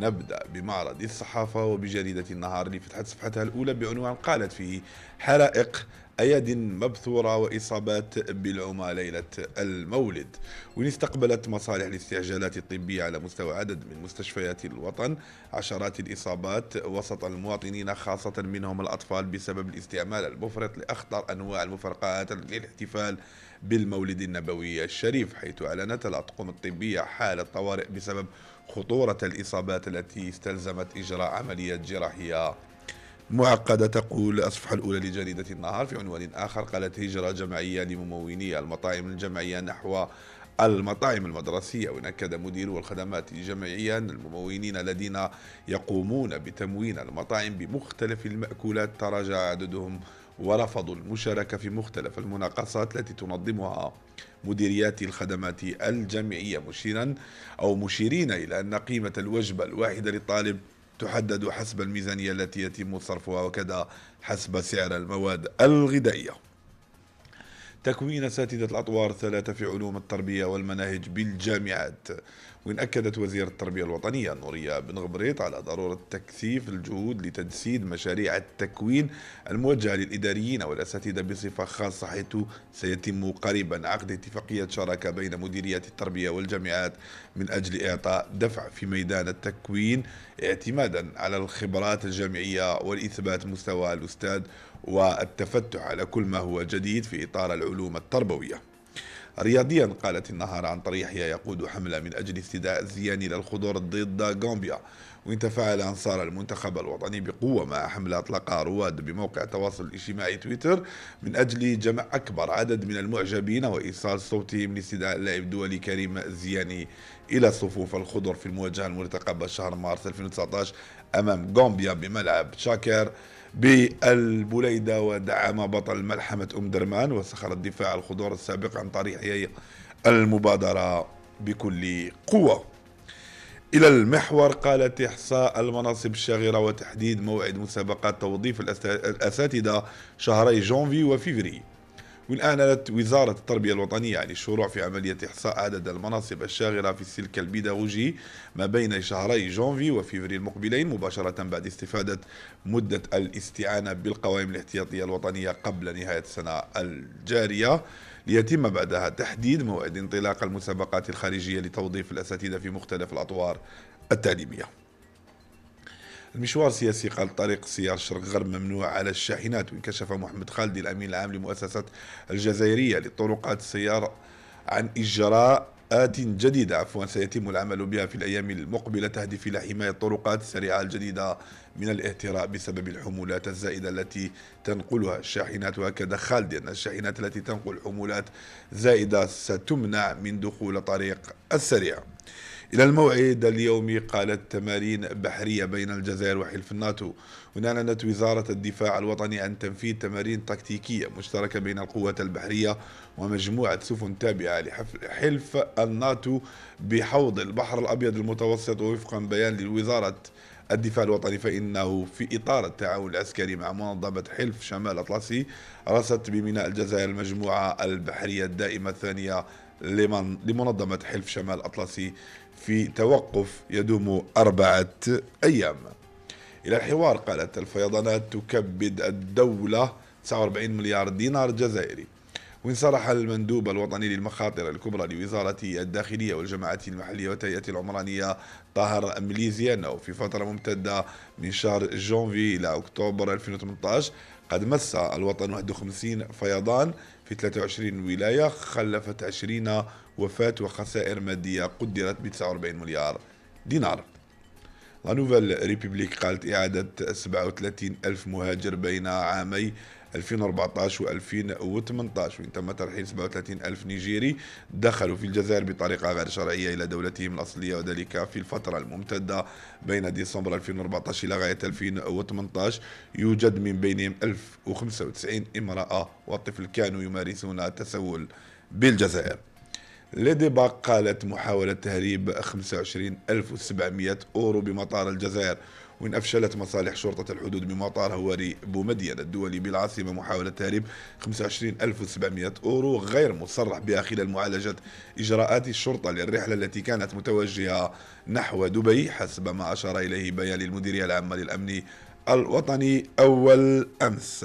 نبدأ بمعرض الصحافة وبجريدة النهار اللي فتحت صفحتها الأولى بعنوان قالت فيه حرائق أياد مبثورة وإصابات بالعمى ليلة المولد وإن استقبلت مصالح الاستعجالات الطبية على مستوى عدد من مستشفيات الوطن عشرات الإصابات وسط المواطنين خاصة منهم الأطفال بسبب الاستعمال المفرط لأخطر أنواع المفرقات للاحتفال بالمولد النبوي الشريف حيث أعلنت الأطقم الطبية حالة طوارئ بسبب خطورة الإصابات التي استلزمت إجراء عملية جراحية معقدة تقول الصفحة الأولى لجريدة النهار في عنوان آخر قالت هجرة جمعية لمموني المطاعم الجمعية نحو المطاعم المدرسية ونكد مدير الخدمات أن الممولين الذين يقومون بتموين المطاعم بمختلف المأكولات تراجع عددهم ورفضوا المشاركة في مختلف المناقصات التي تنظمها مديريات الخدمات الجامعية مشيرا أو مشيرين إلى أن قيمة الوجبة الواحدة للطالب تحدد حسب الميزانية التي يتم صرفها وكذا حسب سعر المواد الغذائية تكوين أساتذة الأطوار الثلاثة في علوم التربية والمناهج بالجامعات وإن أكدت وزير التربية الوطنية نوريه بن غبريط على ضرورة تكثيف الجهود لتجسيد مشاريع التكوين الموجهة للإداريين والأساتذة بصفة خاصة حيث سيتم قريبا عقد اتفاقية شراكة بين مديريات التربية والجامعات من أجل إعطاء دفع في ميدان التكوين اعتمادا على الخبرات الجامعية والإثبات مستوى الأستاذ والتفتح على كل ما هو جديد في إطار العلوم التربوية رياضيا قالت النهار عن طريح يقود حملة من أجل استداء الزيان للخضر ضد غامبيا وإن تفاعل أنصار المنتخب الوطني بقوة مع حملة أطلقها رواد بموقع التواصل الاجتماعي تويتر من أجل جمع أكبر عدد من المعجبين وإيصال صوتهم لاستدعاء اللاعب الدولي كريم الزياني إلى صفوف الخضر في المواجهة المرتقبة شهر مارس 2019 أمام غامبيا بملعب شاكر بالبليدة ودعم بطل ملحمة أم درمان وسخر الدفاع الخضور السابق عن طريق المبادرة بكل قوة إلى المحور قالت إحصاء المناصب الشاغرة وتحديد موعد مسابقات توظيف الأساتذة شهري جونفي وفيفري والآن لدت وزارة التربية الوطنية يعني الشروع في عملية إحصاء عدد المناصب الشاغرة في السلك البيداغوجي ما بين شهري جونفي وفيفري المقبلين مباشرة بعد استفادة مدة الاستعانة بالقوائم الاحتياطية الوطنية قبل نهاية السنة الجارية ليتم بعدها تحديد موعد انطلاق المسابقات الخارجية لتوظيف الأساتذة في مختلف الأطوار التعليمية المشوار السياسي قال طريق سيار الشرق غرب ممنوع على الشاحنات وانكشف محمد خالدي الأمين العام لمؤسسة الجزائرية لطرقات السيارة عن إجراء آت جديدة عفوا سيتم العمل بها في الأيام المقبلة تهدف إلى حماية الطرقات السريعة الجديدة من الاهتراء بسبب الحمولات الزائدة التي تنقلها الشاحنات وأكد خالدي أن الشاحنات التي تنقل حمولات زائدة ستمنع من دخول طريق السريع إلى الموعد اليومي قالت تمارين بحرية بين الجزائر وحلف الناتو ونعلنت وزارة الدفاع الوطني عن تنفيذ تمارين تكتيكية مشتركة بين القوات البحرية ومجموعة سفن تابعة لحلف الناتو بحوض البحر الأبيض المتوسط ووفقا بيان للوزاره الدفاع الوطني فإنه في إطار التعاون العسكري مع منظمة حلف شمال الأطلسي رست بميناء الجزائر المجموعة البحرية الدائمة الثانية لمن لمنظمة حلف شمال الأطلسي في توقف يدوم أربعة أيام إلى الحوار قالت الفيضانات تكبد الدولة 49 مليار دينار جزائري وانصرح المندوب الوطني للمخاطر الكبرى لوزارة الداخلية والجماعة المحلية والتهيئة العمرانية طاهر مليزيانو في فترة ممتدة من شهر جونفي إلى أكتوبر 2018 قد مس الوطن 51 فيضان في 23 ولاية خلفت 20 وفاة وخسائر مادية قدرت ب 49 مليار دينار لا نوفال ريبوبليك قالت إعادة 37 ألف مهاجر بين عامي 2014 و2018 وإن تم ترحيل 37 ألف نيجيري دخلوا في الجزائر بطريقة غير شرعية إلى دولتهم الأصلية وذلك في الفترة الممتدة بين ديسمبر 2014 إلى غاية 2018 يوجد من بينهم 1095 امرأة وطفل كانوا يمارسون التسول بالجزائر باك قالت محاولة تهريب 25700 أورو بمطار الجزائر وإن أفشلت مصالح شرطة الحدود بمطار هواري بومدين الدولي بالعاصمة محاولة تهريب 25700 أورو غير مصرح بها خلال معالجة إجراءات الشرطة للرحلة التي كانت متوجهة نحو دبي حسب ما أشار إليه بيان المديرية العامة للأمن الوطني أول أمس